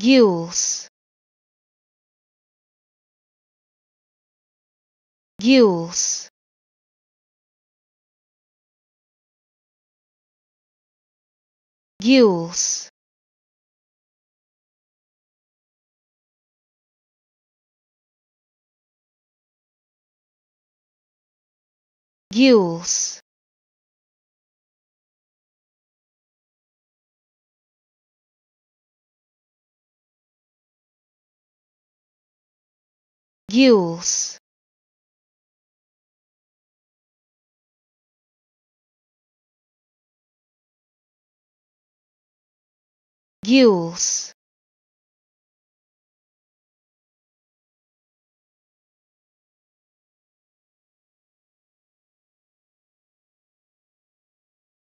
gules gules gules gules gules gules